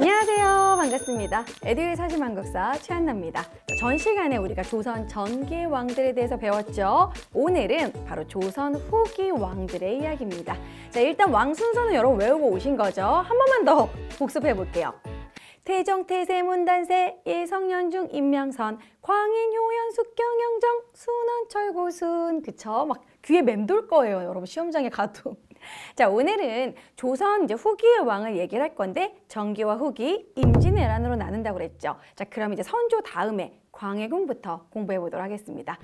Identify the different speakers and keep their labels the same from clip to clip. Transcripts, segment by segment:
Speaker 1: 안녕하세요 반갑습니다 에듀의 사실만국사 최한나입니다 전 시간에 우리가 조선 전기 왕들에 대해서 배웠죠 오늘은 바로 조선 후기 왕들의 이야기입니다 자 일단 왕 순서는 여러분 외우고 오신 거죠 한 번만 더 복습해 볼게요 태종, 태세, 문단세, 예성연중 임명선, 광인, 효연, 숙경, 영정, 순원, 철고순 그쵸? 막 귀에 맴돌 거예요 여러분 시험장에 가도 자, 오늘은 조선 이제 후기의 왕을 얘기를 할 건데 정기와 후기, 임진왜란으로 나눈다고 그랬죠. 자, 그럼 이제 선조 다음에 광해군부터 공부해 보도록 하겠습니다.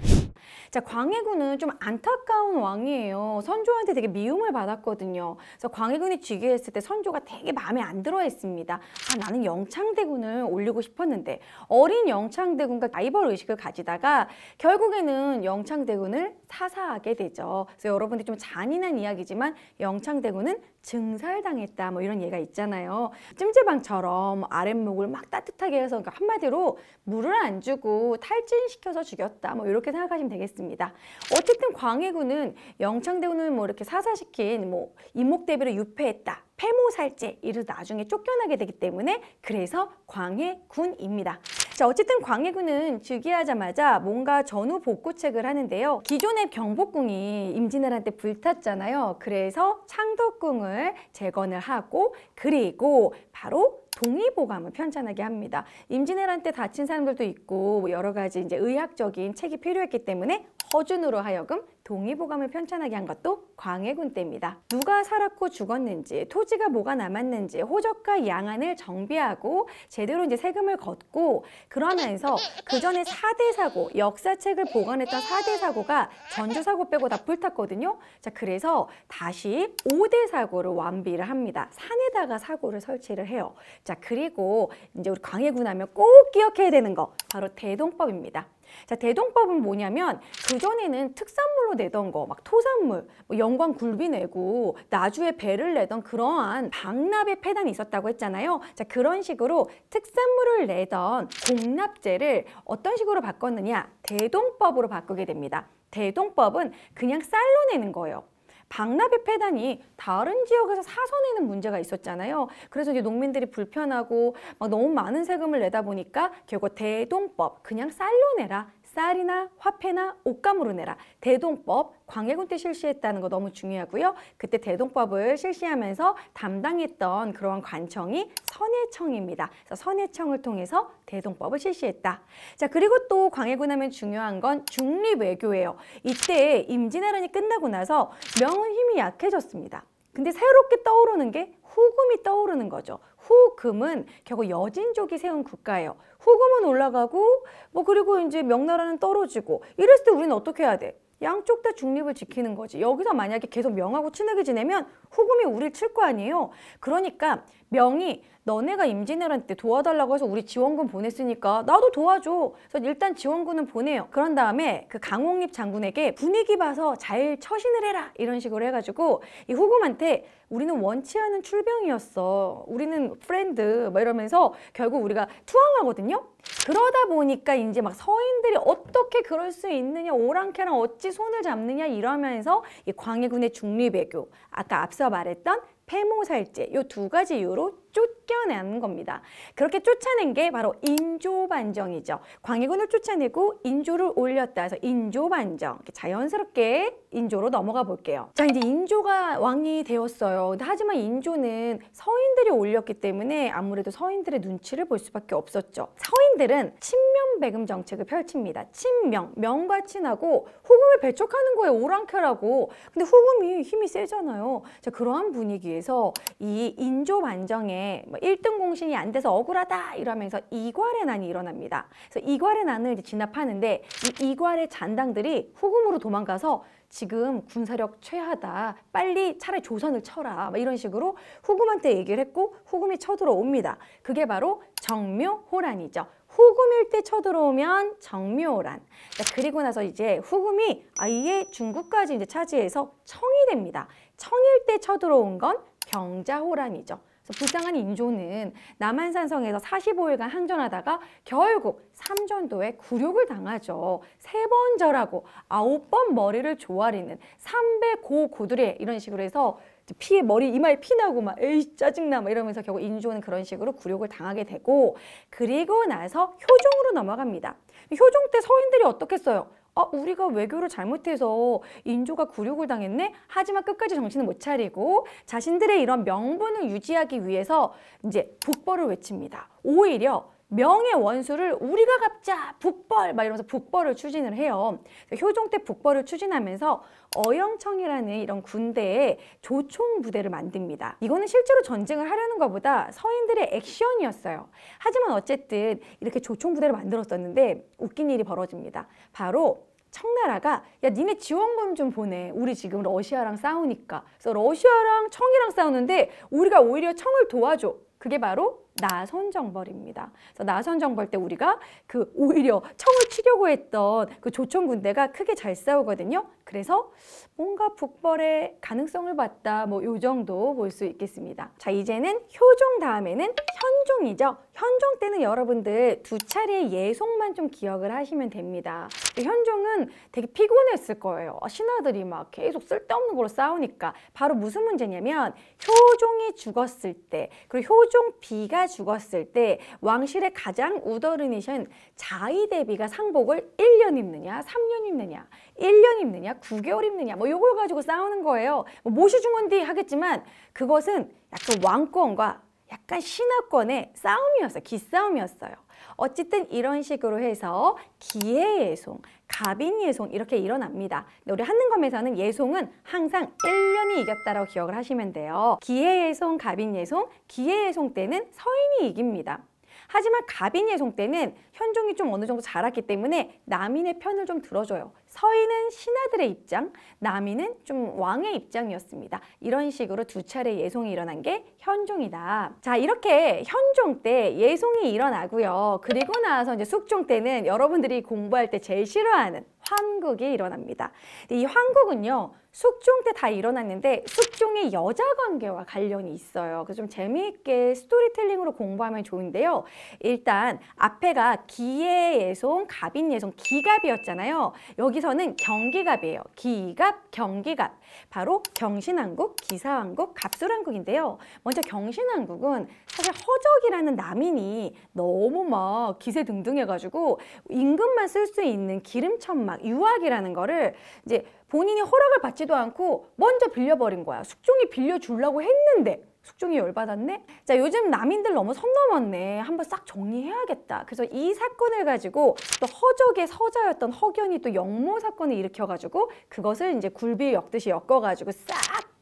Speaker 1: 자, 광해군은 좀 안타까운 왕이에요. 선조한테 되게 미움을 받았거든요. 그래서 광해군이 즉위했을 때 선조가 되게 마음에 안 들어 했습니다. 아, 나는 영창대군을 올리고 싶었는데 어린 영창대군과 라이벌 의식을 가지다가 결국에는 영창대군을 사사하게 되죠. 그래서 여러분들이 좀 잔인한 이야기지만 영창대군은 증살당했다 뭐 이런 예가 있잖아요. 찜질방처럼 아랫목을 막 따뜻하게 해서 그러니까 한마디로 물을 안 주고 탈진시켜서 죽였다 뭐 이렇게 생각하시면 되겠습니다. 어쨌든 광해군은 영창대군을 뭐 이렇게 사사시킨 뭐임목대비를 유폐했다. 폐모살제 이를 나중에 쫓겨나게 되기 때문에 그래서 광해군입니다. 자, 어쨌든 광해군은 즉위하자마자 뭔가 전후 복구책을 하는데요. 기존의 경복궁이 임진왜란 때 불탔잖아요. 그래서 창덕궁을 재건을 하고 그리고 바로 동의보감을 편찬하게 합니다. 임진왜란 때 다친 사람들도 있고 여러 가지 이제 의학적인 책이 필요했기 때문에 허준으로 하여금 동의보감을 편찬하게 한 것도 광해군 때입니다. 누가 살았고 죽었는지, 토지가 뭐가 남았는지, 호적과 양안을 정비하고 제대로 이제 세금을 걷고 그러면서 그 전에 사대사고, 역사책을 보관했던 사대사고가 전주사고 빼고 다 불탔거든요. 자, 그래서 다시 오대사고를 완비를 합니다. 산에다가 사고를 설치를 해요. 자, 그리고 이제 우리 광해군 하면 꼭 기억해야 되는 거 바로 대동법입니다. 자, 대동법은 뭐냐면 그전에는 특산물로 내던 거, 막 토산물, 뭐 영광 굴비 내고 나주에 배를 내던 그러한 박납의 폐단이 있었다고 했잖아요. 자 그런 식으로 특산물을 내던 공납제를 어떤 식으로 바꿨느냐? 대동법으로 바꾸게 됩니다. 대동법은 그냥 쌀로 내는 거예요. 박납의 폐단이 다른 지역에서 사서내는 문제가 있었잖아요. 그래서 이제 농민들이 불편하고 막 너무 많은 세금을 내다 보니까 결국 대동법 그냥 쌀로 내라 쌀이나 화폐나 옷감으로 내라. 대동법, 광해군 때 실시했다는 거 너무 중요하고요. 그때 대동법을 실시하면서 담당했던 그러한 관청이 선해청입니다. 그래서 선해청을 통해서 대동법을 실시했다. 자 그리고 또 광해군 하면 중요한 건 중립외교예요. 이때 임진왜란이 끝나고 나서 명은 힘이 약해졌습니다. 근데 새롭게 떠오르는 게 후금이 떠오르는 거죠. 후금은 결국 여진족이 세운 국가예요. 호금은 올라가고 뭐 그리고 이제 명나라는 떨어지고 이랬을 때 우리는 어떻게 해야 돼? 양쪽 다 중립을 지키는 거지. 여기서 만약에 계속 명하고 친하게 지내면 후금이 우릴칠 거 아니에요. 그러니까 명이 너네가 임진왜란때 도와달라고 해서 우리 지원군 보냈으니까 나도 도와줘. 그래서 일단 지원군은 보내요. 그런 다음에 그 강홍립 장군에게 분위기 봐서 잘 처신을 해라 이런 식으로 해가지고 이 후금한테 우리는 원치 않은 출병이었어. 우리는 프렌드 뭐 이러면서 결국 우리가 투항하거든요. 그러다 보니까 이제 막 서인들이 어떻게 그럴 수 있느냐 오랑캐랑 어찌 손을 잡느냐 이러면서 이 광해군의 중립외교 아까 앞서 말했던 폐모살제 이 두 가지 이유로 쫓겨난 겁니다. 그렇게 쫓아낸 게 바로 인조반정이죠. 광해군을 쫓아내고 인조를 올렸다 해서 인조반정 자연스럽게 인조로 넘어가 볼게요. 자 이제 인조가 왕이 되었어요. 하지만 인조는 서인들이 올렸기 때문에 아무래도 서인들의 눈치를 볼 수밖에 없었죠. 서인들은 친명배금 정책을 펼칩니다. 친명, 명과 친하고 후금을 배척하는 거에 오랑캐라고 근데 후금이 힘이 세잖아요. 자 그러한 분위기 위해서 이 인조 반정에 뭐 일등 공신이 안 돼서 억울하다 이러면서 이괄의 난이 일어납니다. 그래서 이괄의 난을 진압하는데 이 이괄의 잔당들이 후금으로 도망가서 지금 군사력 최하다. 빨리 차라리 조선을 쳐라. 이런 식으로 후금한테 얘기를 했고 후금이 쳐들어옵니다. 그게 바로 정묘호란이죠. 후금일 때 쳐들어오면 정묘란. 그 그러니까 그리고 나서 이제 후금이 아예 중국까지 이제 차지해서 청이 됩니다. 청일 때 쳐들어온 건 병자호란이죠. 그래서 불쌍한 인조는 남한산성에서 45일간 항전하다가 결국 삼전도에 굴욕을 당하죠. 세 번 절하고 아홉 번 머리를 조아리는 삼배 고고두레 이런 식으로 해서 피에 머리 이마에 피 나고 막 에이 짜증나 막 이러면서 결국 인조는 그런 식으로 굴욕을 당하게 되고 그리고 나서 효종으로 넘어갑니다. 효종 때 서인들이 어떻겠어요 어, 우리가 외교를 잘못해서 인조가 굴욕을 당했네? 하지만 끝까지 정신을 못 차리고 자신들의 이런 명분을 유지하기 위해서 이제 북벌을 외칩니다. 오히려 명의 원수를 우리가 갚자 북벌 막 이러면서 북벌을 추진을 해요. 효종 때 북벌을 추진하면서 어영청이라는 이런 군대의 조총 부대를 만듭니다. 이거는 실제로 전쟁을 하려는 것보다 서인들의 액션이었어요. 하지만 어쨌든 이렇게 조총 부대를 만들었었는데 웃긴 일이 벌어집니다. 바로 청나라가 야 니네 지원금 좀 보내 우리 지금 러시아랑 싸우니까 그래서 러시아랑 청이랑 싸우는데 우리가 오히려 청을 도와줘 그게 바로 나선 정벌입니다. 그래서 나선 정벌 때 우리가 그 오히려 청을 치려고 했던 그조총 군대가 크게 잘 싸우거든요. 그래서 뭔가 북벌의 가능성을 봤다 뭐 요 정도 볼 수 있겠습니다. 자 이제는 효종 다음에는 현종이죠. 현종 때는 여러분들 두 차례의 예송만 좀 기억을 하시면 됩니다. 현종은 되게 피곤했을 거예요. 신하들이 막 계속 쓸데없는 걸로 싸우니까 바로 무슨 문제냐면 효종이 죽었을 때 그리고 효종 비가 죽었을 때 왕실의 가장 우더른이신 자의대비가 상복을 1년 입느냐 3년 입느냐 1년 입느냐 9개월 입느냐 뭐 요걸 가지고 싸우는 거예요. 뭐 모시중헌디 하겠지만 그것은 약간 왕권과 약간 신화권의 싸움이었어요. 기싸움이었어요. 어쨌든 이런 식으로 해서 기해 예송, 갑인 예송 이렇게 일어납니다. 근데 우리 한능검에서는 예송은 항상 1년이 이겼다라고 기억을 하시면 돼요. 기해 예송, 갑인 예송, 기해 예송 때는 서인이 이깁니다. 하지만 갑인 예송 때는 현종이 좀 어느 정도 자랐기 때문에 남인의 편을 좀 들어줘요. 서인은 신하들의 입장, 남인은 좀 왕의 입장이었습니다. 이런 식으로 두 차례 예송이 일어난 게 현종이다. 자 이렇게 현종 때 예송이 일어나고요. 그리고 나서 이제 숙종 때는 여러분들이 공부할 때 제일 싫어하는 환국이 일어납니다. 이 환국은요. 숙종 때 다 일어났는데 숙종의 여자 관계와 관련이 있어요. 그래서 좀 재미있게 스토리텔링으로 공부하면 좋은데요. 일단 앞에가 기예 예송, 갑인 예송, 기갑이었잖아요. 여기 여기서는 경기갑이에요. 기갑, 경기갑. 바로 경신왕국, 기사왕국, 갑술왕국인데요. 먼저 경신왕국은 사실 허적이라는 남인이 너무 막 기세 등등해가지고 임금만 쓸 수 있는 기름천막, 유학이라는 거를 이제 본인이 허락을 받지도 않고 먼저 빌려버린 거야. 숙종이 빌려주려고 했는데 숙중이 열받았네? 자, 요즘 남인들 너무 선 넘었네. 한번 싹 정리해야겠다. 그래서 이 사건을 가지고 또 허적의 서자였던 허견이 또 영모 사건을 일으켜가지고 그것을 이제 굴비 역듯이 엮어가지고 싹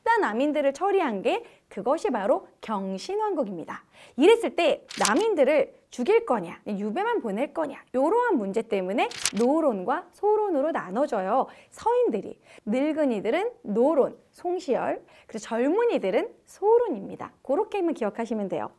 Speaker 1: 다 남인들을 처리한 게 그것이 바로 경신왕국입니다. 이랬을 때 남인들을 죽일 거냐, 유배만 보낼 거냐 이러한 문제 때문에 노론과 소론으로 나눠져요. 서인들이, 늙은이들은 노론, 송시열, 그래서 젊은이들은 소론입니다. 그렇게만 기억하시면 돼요.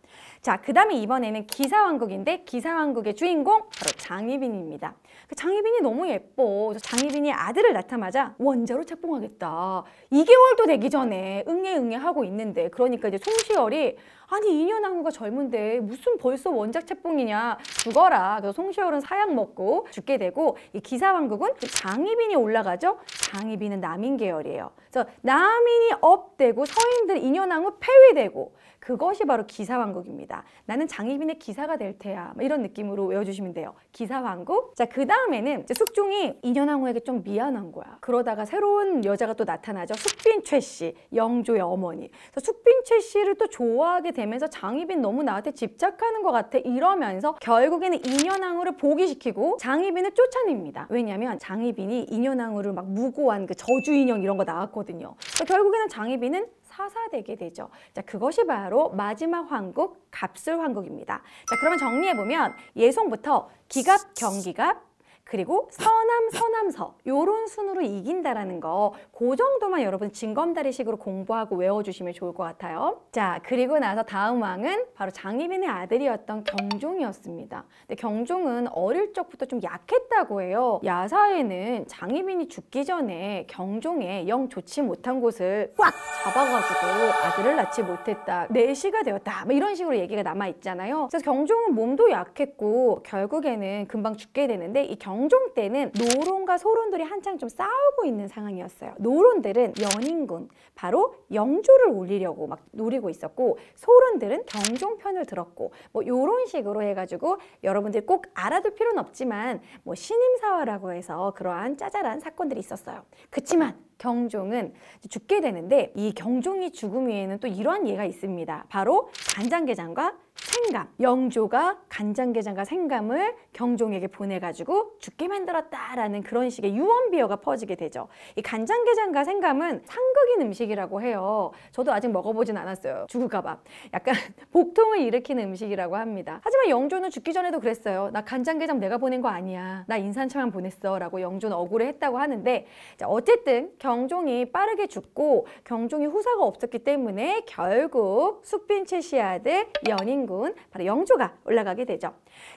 Speaker 1: 자, 그 다음에 이번에는 기사왕국인데 기사왕국의 주인공 바로 장희빈입니다. 그 장희빈이 너무 예뻐. 장희빈이 아들을 낳자마자 원자로 책봉하겠다. 2개월도 되기 전에 응애응애 하고 있는데 그러니까 이제 송시열이 아니 2년 항우가 젊은데 무슨 벌써 원작 책봉이냐 죽어라. 그래서 송시열은 사약 먹고 죽게 되고 이 기사왕국은 장희빈이 올라가죠. 장희빈은 남인 계열이에요. 그래서 남 남인이 업되고 서인들 인연왕후 폐위되고 그것이 바로 기사왕국입니다. 나는 장희빈의 기사가 될 테야. 이런 느낌으로 외워주시면 돼요. 기사왕국. 자, 그 다음에는 숙종이 인년왕후에게좀 미안한 거야. 그러다가 새로운 여자가 또 나타나죠. 숙빈 최씨, 영조의 어머니. 그래서 숙빈 최씨를 또 좋아하게 되면서 장희빈 너무 나한테 집착하는 것 같아. 이러면서 결국에는 인년왕후를보기시키고 장희빈을 쫓아냅니다. 왜냐면 장희빈이 인년왕후를막 무고한 그 저주 인형 이런 거 나왔거든요. 결국에는 장희빈은 사사되게 되죠. 자, 그것이 바로 마지막 황국, 갑술 황국입니다. 자, 그러면 정리해보면 예송부터 기갑, 경기갑, 그리고 서남, 서남서 요런 순으로 이긴다라는 거 그 정도만 여러분 진검다리식으로 공부하고 외워주시면 좋을 것 같아요. 자, 그리고 나서 다음 왕은 바로 장희빈의 아들이었던 경종이었습니다. 근데 경종은 어릴 적부터 좀 약했다고 해요. 야사에는 장희빈이 죽기 전에 경종의 영 좋지 못한 곳을 꽉 잡아가지고 아들을 낳지 못했다. 내시가 되었다. 뭐 이런 식으로 얘기가 남아있잖아요. 그래서 경종은 몸도 약했고 결국에는 금방 죽게 되는데 이 경... 정종 때는 노론과 소론들이 한창 좀 싸우고 있는 상황이었어요. 노론들은 연인군, 바로 영조를 올리려고 막 노리고 있었고 소론들은 경종 편을 들었고 뭐이런 식으로 해가지고 여러분들이 꼭 알아둘 필요는 없지만 뭐 신임사화라고 해서 그러한 짜잘한 사건들이 있었어요. 그렇지만 경종은 죽게 되는데 이 경종이 죽음 위에는 또 이러한 예가 있습니다. 바로 간장게장과 생감. 영조가 간장게장과 생감을 경종에게 보내가지고 죽게 만들었다라는 그런 식의 유언비어가 퍼지게 되죠. 이 간장게장과 생감은 상극인 음식이라고 해요. 저도 아직 먹어보진 않았어요. 죽을까봐. 약간 복통을 일으키는 음식이라고 합니다. 하지만 영조는 죽기 전에도 그랬어요. 나 간장게장 내가 보낸 거 아니야. 나 인산차만 보냈어. 라고 영조는 억울해 했다고 하는데 자, 어쨌든 경종이 빠르게 죽고 경종이 후사가 없었기 때문에 결국 숙빈 최씨의 아들 연인군 바로 영조가 올라가게 되죠.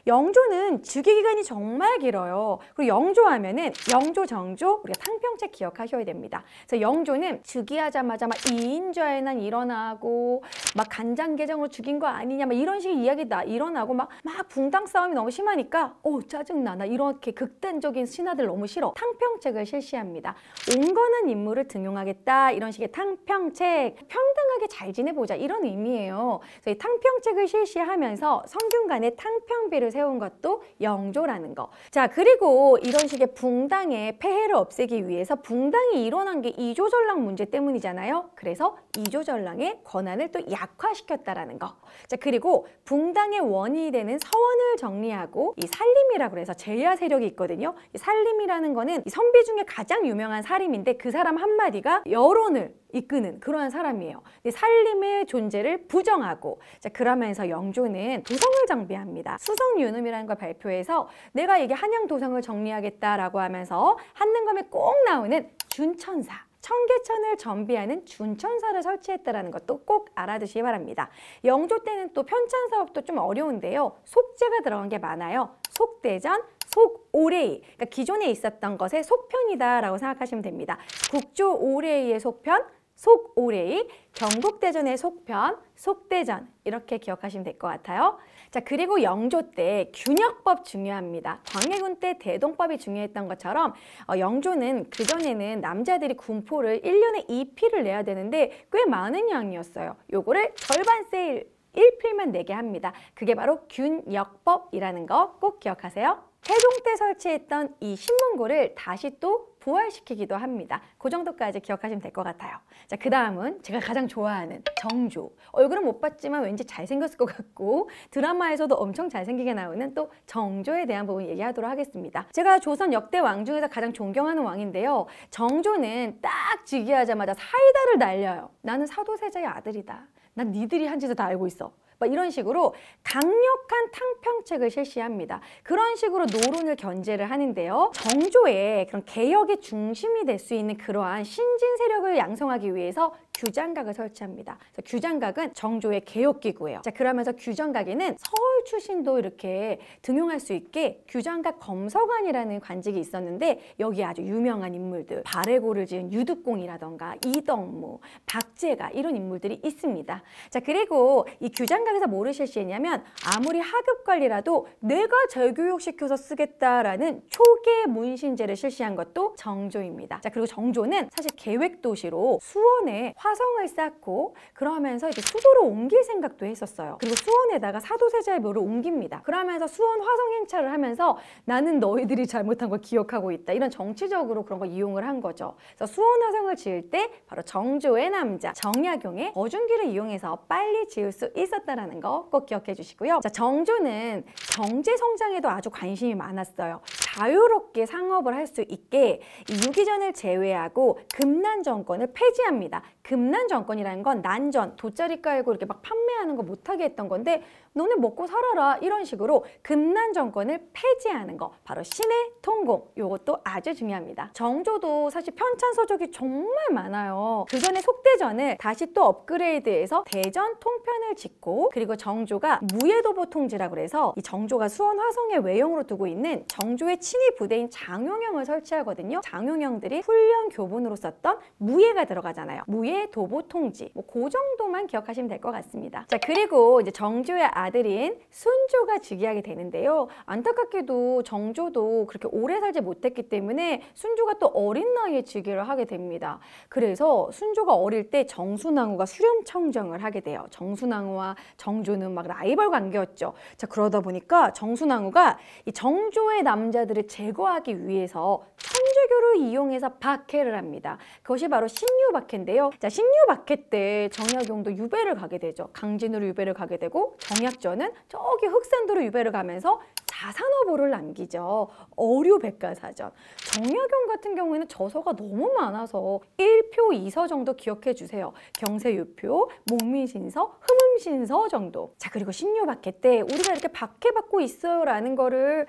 Speaker 1: 영조는 즉위 기간이 정말 길어요. 그리고 영조하면은 영조 정조 우리가 탕평책 기억하셔야 됩니다. 그래서 영조는 즉위하자마자 막 이인좌에난 일어나고 막 간장게장으로 죽인 거 아니냐 막 이런 식의 이야기다 일어나고 막 막 붕당 싸움이 너무 심하니까 어 짜증나 나 이렇게 극단적인 신하들 너무 싫어 탕평책을 실시합니다. 온건는 하는 인물을 등용하겠다 이런 식의 탕평책 평등하게 잘 지내보자 이런 의미예요 그래서 이 탕평책을 실시하면서 성균 간의 탕평비를 세운 것도 영조라는 거 자 그리고 이런 식의 붕당의 폐해를 없애기 위해서 붕당이 일어난 게 이조전랑 문제 때문이잖아요 그래서 이조전랑의 권한을 또 약화시켰다라는 거 자 그리고 붕당의 원인이 되는 서원을 정리하고 이 살림이라고 해서 제야 세력이 있거든요 이 살림이라는 거는 이 선비 중에 가장 유명한 살림인데 그그 사람 한마디가 여론을 이끄는 그러한 사람이에요. 살림의 존재를 부정하고 자 그러면서 영조는 도성을 정비합니다 수성유능이라는 걸 발표해서 내가 이게 한양도성을 정리하겠다라고 하면서 한능검에 꼭 나오는 준천사 청계천을 정비하는 준천사를 설치했다는 것도 꼭 알아두시기 바랍니다. 영조 때는 또 편찬 사업도 좀 어려운데요. 속재가 들어간 게 많아요. 속대전, 속오레이, 그러니까 기존에 있었던 것의 속편이다라고 생각하시면 됩니다. 국조오레이의 속편, 속오레이, 경국대전의 속편, 속대전 이렇게 기억하시면 될 것 같아요. 자 그리고 영조 때 균역법 중요합니다. 광해군 때 대동법이 중요했던 것처럼 어, 영조는 그전에는 남자들이 군포를 일년에이피를 내야 되는데 꽤 많은 양이었어요. 요거를 절반 세일 일필만 내게 합니다. 그게 바로 균역법이라는 거 꼭 기억하세요. 해종때 설치했던 이 신문고를 다시 또 부활시키기도 합니다. 그 정도까지 기억하시면 될 것 같아요. 자, 그 다음은 제가 가장 좋아하는 정조. 얼굴은 못 봤지만 왠지 잘생겼을 것 같고 드라마에서도 엄청 잘생기게 나오는 또 정조에 대한 부분 얘기하도록 하겠습니다. 제가 조선 역대 왕 중에서 가장 존경하는 왕인데요. 정조는 딱 즉위하자마자 사이다를 날려요. 나는 사도세자의 아들이다. 난 니들이 한 짓을 다 알고 있어. 막 뭐 이런 식으로 강력한 탕평책을 실시합니다. 그런 식으로 노론을 견제를 하는데요. 정조의 그런 개혁의 중심이 될 수 있는 그러한 신진 세력을 양성하기 위해서 규장각을 설치합니다. 그래서 규장각은 정조의 개혁기구예요. 자, 그러면서 규장각에는 서울 출신도 이렇게 등용할 수 있게 규장각 검서관이라는 관직이 있었는데 여기 아주 유명한 인물들 발해고를 지은 유득공이라던가 이덕무, 박재가 이런 인물들이 있습니다. 자 그리고 이 규장각에서 모르실 시에냐면 아무리 하급 관리라도 내가 재교육시켜서 쓰겠다라는 초계 문신제를 실시한 것도 정조입니다. 자 그리고 정조는 사실 계획도시로 수원에 화 화성을 쌓고 그러면서 이제 수도로 옮길 생각도 했었어요. 그리고 수원에다가 사도세자의 묘를 옮깁니다. 그러면서 수원 화성 행차를 하면서 나는 너희들이 잘못한 걸 기억하고 있다. 이런 정치적으로 그런 걸 이용을 한 거죠. 그래서 수원 화성을 지을 때 바로 정조의 남자 정약용의 어중기를 이용해서 빨리 지을 수있었다는거 꼭 기억해 주시고요. 자, 정조는 경제 성장에도 아주 관심이 많았어요. 자유롭게 상업을 할 수 있게 유기전을 제외하고 금난 정권을 폐지합니다. 금난 정권이라는 건 난전, 돗자리 깔고 이렇게 막 판매하는 거 못하게 했던 건데 너네 먹고 살아라 이런 식으로 금난 정권을 폐지하는 거 바로 신의 통공 요것도 아주 중요합니다. 정조도 사실 편찬 서적이 정말 많아요. 그 전에 속대전을 다시 또 업그레이드해서 대전 통편을 짓고 그리고 정조가 무예도보 통지라고 해서 이 정조가 수원 화성의 외형으로 두고 있는 정조의 친위 부대인 장용영을 설치하거든요. 장용영들이 훈련 교본으로 썼던 무예가 들어가잖아요. 무예 도보 통지 뭐그 정도만 기억하시면 될 것 같습니다. 자 그리고 이제 정조의 아 아들인 순조가 즉위하게 되는데요. 안타깝게도 정조도 그렇게 오래 살지 못했기 때문에 순조가 또 어린 나이에 즉위를 하게 됩니다. 그래서 순조가 어릴 때 정순왕후가 수렴청정을 하게 돼요. 정순왕후와 정조는 막 라이벌 관계였죠. 자 그러다 보니까 정순왕후가 이 정조의 남자들을 제거하기 위해서 천주교를 이용해서 박해를 합니다. 그것이 바로 신유박해인데요. 자 신유박해 때 정약용도 유배를 가게 되죠. 강진으로 유배를 가게 되고 정약 광합전은 저기 흑산도로 유배를 가면서 자산어보를 남기죠. 어류백과사전. 정약용 같은 경우에는 저서가 너무 많아서 1표, 2서 정도 기억해 주세요. 경세유표, 목민신서, 흐음신서 정도. 자 그리고 신유박해 때 우리가 이렇게 박해 받고 있어요라는 거를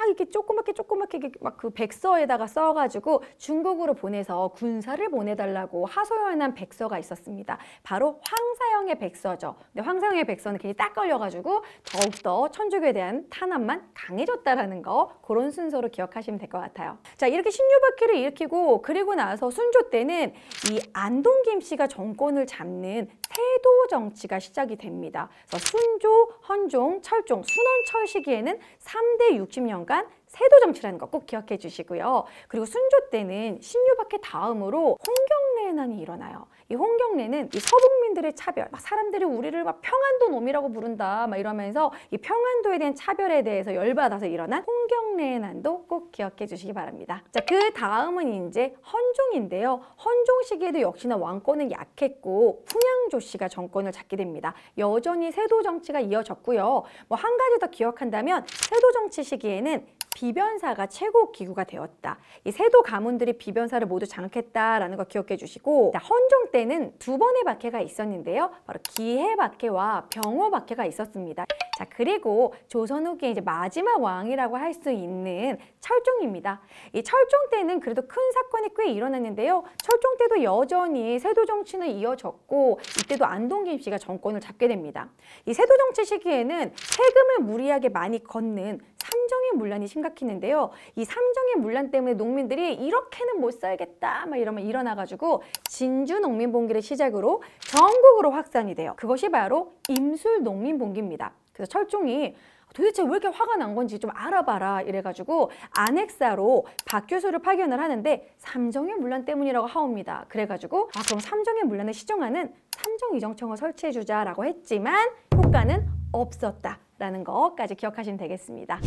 Speaker 1: 막 이렇게 조그맣게 조그맣게 막 그 백서에다가 써가지고 중국으로 보내서 군사를 보내달라고 하소연한 백서가 있었습니다. 바로 황사형의 백서죠. 근데 황사형의 백서는 굉장히딱 걸려가지고 더욱더 천주교에 대한 탄압만 다만 강해졌다라는 거 그런 순서로 기억하시면 될 것 같아요. 자 이렇게 신유바퀴를 일으키고 그리고 나서 순조 때는 이 안동 김씨가 정권을 잡는 세도 정치가 시작이 됩니다. 그래서 순조, 헌종, 철종, 순원철 시기에는 3대 60년간 세도 정치라는 거 꼭 기억해 주시고요. 그리고 순조 때는 신유박해 다음으로 홍경래난이 일어나요. 이 홍경래는 이 서북민들의 차별, 막 사람들이 우리를 막 평안도 놈이라고 부른다 막 이러면서 이 평안도에 대한 차별에 대해서 열받아서 일어난 홍경래의 난도 꼭 기억해 주시기 바랍니다. 자, 그 다음은 이제 헌종인데요. 헌종 시기에도 역시나 왕권은 약했고 풍양조 씨가 정권을 잡게 됩니다. 여전히 세도 정치가 이어졌고요. 뭐 한 가지 더 기억한다면 세도 정치 시기에는 비변사가 최고 기구가 되었다. 이 세도 가문들이 비변사를 모두 장악했다라는 거 기억해 주시고 자, 헌종 때는 두 번의 박해가 있었는데요. 바로 기해 박해와 병호 박해가 있었습니다. 자 그리고 조선 후기에 이제 마지막 왕이라고 할 수 있는 철종입니다. 이 철종 때는 그래도 큰 사건이 꽤 일어났는데요. 철종 때도 여전히 세도 정치는 이어졌고 이때도 안동김 씨가 정권을 잡게 됩니다. 이 세도 정치 시기에는 세금을 무리하게 많이 걷는 삼정의 문란이 심각했는데요. 이 삼정의 문란 때문에 농민들이 이렇게는 못 살겠다 막 이러면 일어나가지고 진주 농민봉기를 시작으로 전국으로 확산이 돼요. 그것이 바로 임술 농민봉기입니다. 그래서 철종이 도대체 왜 이렇게 화가 난 건지 좀 알아봐라 이래가지고 아넥사로 박규수를 파견을 하는데 삼정의 문란 때문이라고 하옵니다. 그래가지고 아 그럼 삼정의 문란을 시정하는 삼정이정청을 설치해주자라고 했지만 효과는 없었다. 라는 것까지 기억하시면 되겠습니다.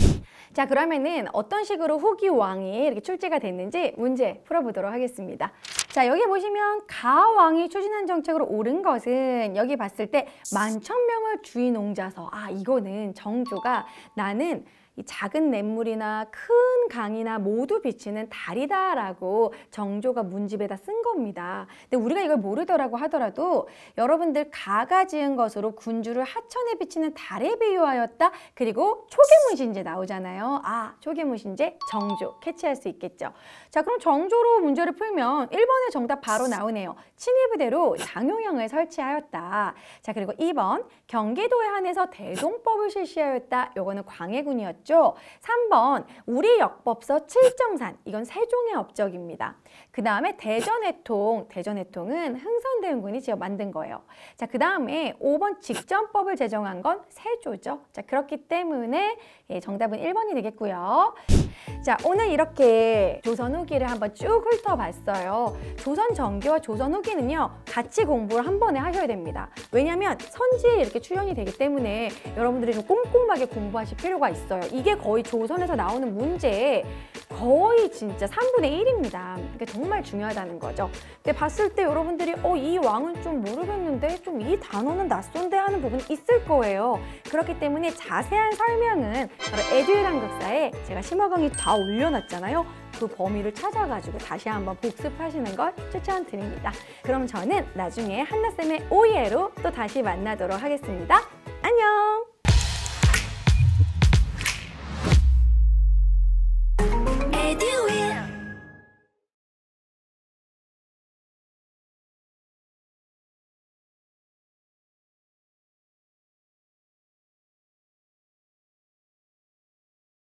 Speaker 1: 자 그러면은 어떤 식으로 후기 왕이 이렇게 출제가 됐는지 문제 풀어보도록 하겠습니다. 자 여기 보시면 가왕이 추진한 정책으로 옳은 것은 여기 봤을 때 만천명을 주인 농자서아 이거는 정조가 나는 이 작은 냇물이나 큰 강이나 모두 비치는 달이다라고 정조가 문집에다 쓴 겁니다. 근데 우리가 이걸 모르더라고 하더라도 여러분들 가가 지은 것으로 군주를 하천에 비치는 달에 비유하였다. 그리고 초계문신제 나오잖아요. 아, 초계문신제 정조 캐치할 수 있겠죠. 자, 그럼 정조로 문제를 풀면 1번의 정답 바로 나오네요. 친위부대로 장용형을 설치하였다. 자, 그리고 2번 경기도에 한해서 대동법을 실시하였다. 요거는 광해군이었죠. 나죠 3번 우리 역법서 칠정산 이건 세종의 업적입니다. 그 다음에 대전해통 대전해통은 흥선대운군이 지어 만든 거예요. 자그 다음에 5번 직전법을 제정한 건 세조죠. 자 그렇기 때문에 예, 정답은 1번이 되겠고요. 자 오늘 이렇게 조선 후기를 한번 쭉 훑어봤어요. 조선 전기와 조선 후기는요 같이 공부를 한 번에 하셔야 됩니다. 왜냐하면 선지에 이렇게 출연이 되기 때문에 여러분들이 좀 꼼꼼하게 공부하실 필요가 있어요. 이게 거의 조선에서 나오는 문제의 거의 진짜 3분의 1입니다. 그게 그러니까 정말 중요하다는 거죠. 근데 봤을 때 여러분들이 어, 이 왕은 좀 모르겠는데 좀 이 단어는 낯선데 하는 부분이 있을 거예요. 그렇기 때문에 자세한 설명은 바로 에듀이란 극사에 제가 심화강이다 올려놨잖아요. 그 범위를 찾아가지고 다시 한번 복습하시는 걸 추천드립니다. 그럼 저는 나중에 한나쌤의 오예로또 다시 만나도록 하겠습니다. 안녕!